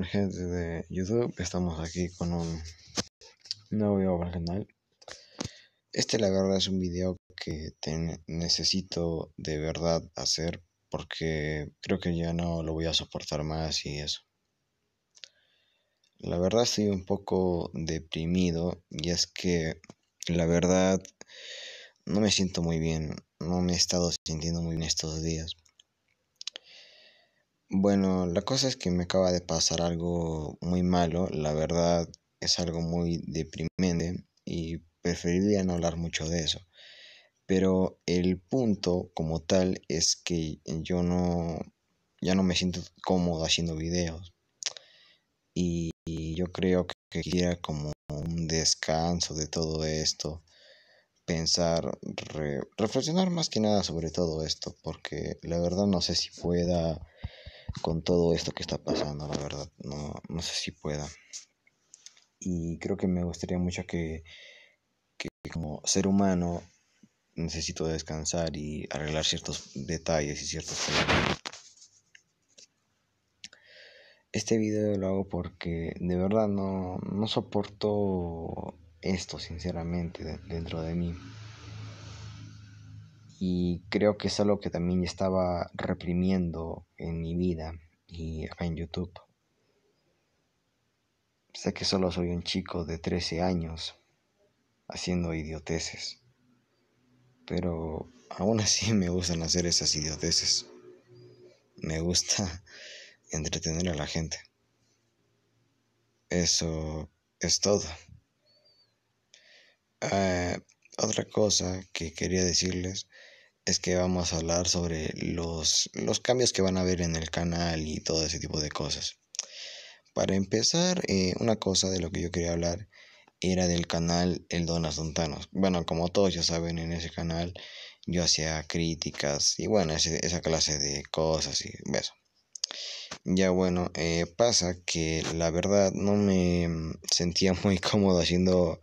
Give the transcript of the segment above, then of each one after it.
Gente de YouTube, estamos aquí con un nuevo video para el canal. Este la verdad es un video que necesito de verdad hacer porque creo que ya no lo voy a soportar más y eso. La verdad estoy un poco deprimido y es que la verdad no me siento muy bien, no me he estado sintiendo muy bien estos días. Bueno, la cosa es que me acaba de pasar algo muy malo, la verdad es algo muy deprimente y preferiría no hablar mucho de eso. Pero el punto como tal es que yo no ya no me siento cómodo haciendo videos. Y, yo creo que, quiera como un descanso de todo esto, pensar, reflexionar más que nada sobre todo esto, porque la verdad no sé si pueda con todo esto que está pasando, la verdad. No, no sé si pueda. Y creo que me gustaría mucho que, como ser humano necesito descansar y arreglar ciertos detalles y ciertos problemas. Este video lo hago porque de verdad no, no soporto esto sinceramente dentro de mí y creo que es algo que también estaba reprimiendo en mi vida y en YouTube. Sé que solo soy un chico de 13 años haciendo idioteces, pero aún así me gustan hacer esas idioteces. Me gusta entretener a la gente. Eso es todo. Eh, otra cosa que quería decirles es que vamos a hablar sobre los, los cambios que van a haber en el canal y todo ese tipo de cosas. Para empezar, eh, una cosa de lo que yo quería hablar era del canal El Donas Dontanos. Bueno, como todos ya saben, en ese canal yo hacía críticas y bueno, esa clase de cosas y eso. Ya bueno, eh, pasa que la verdad no me mm, sentía muy cómodo haciendo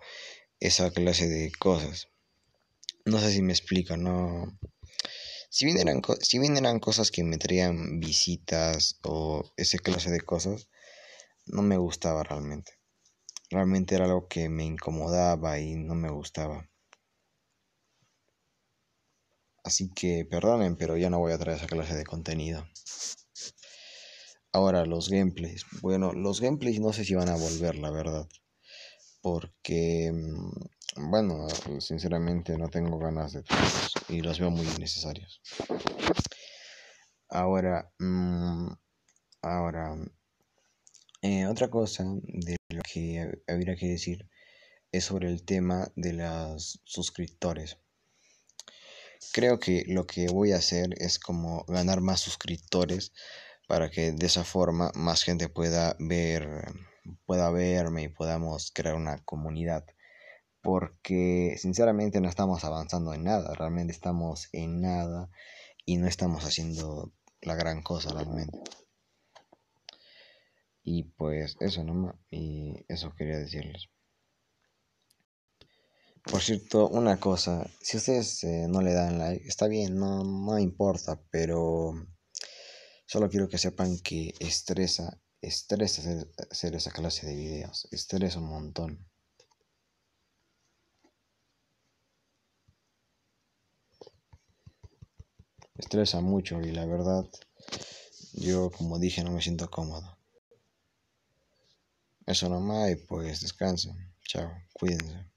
esa clase de cosas. No sé si me explico, no, si bien eran, si cosas que me traían visitas o ese clase de cosas, no me gustaba realmente. Realmente era algo que me incomodaba y no me gustaba. Así que perdonen, pero ya no voy a traer esa clase de contenido. Ahora, los gameplays. Bueno, los gameplays no sé si van a volver, la verdad. Porque mm, bueno, eh, sinceramente no tengo ganas de tenerlos y los veo muy innecesarios. Ahora, mm, ahora, eh, otra cosa de lo que habría que decir es sobre el tema de los suscriptores. Creo que lo que voy a hacer es como ganar más suscriptores para que de esa forma más gente pueda ver pueda verme y podamos crear una comunidad porque sinceramente no estamos avanzando en nada, realmente estamos en nada y no estamos haciendo la gran cosa realmente. Y pues eso nomás, y eso quería decirles. Por cierto, una cosa, si ustedes eh, no le dan like, está bien, no, importa, pero solo quiero que sepan que estresa, estresa hacer, hacer esa clase de videos, estresa un montón. estresa mucho y la verdad yo como dije no me siento cómodo. Eso nomás y pues descansen. Chao, cuídense.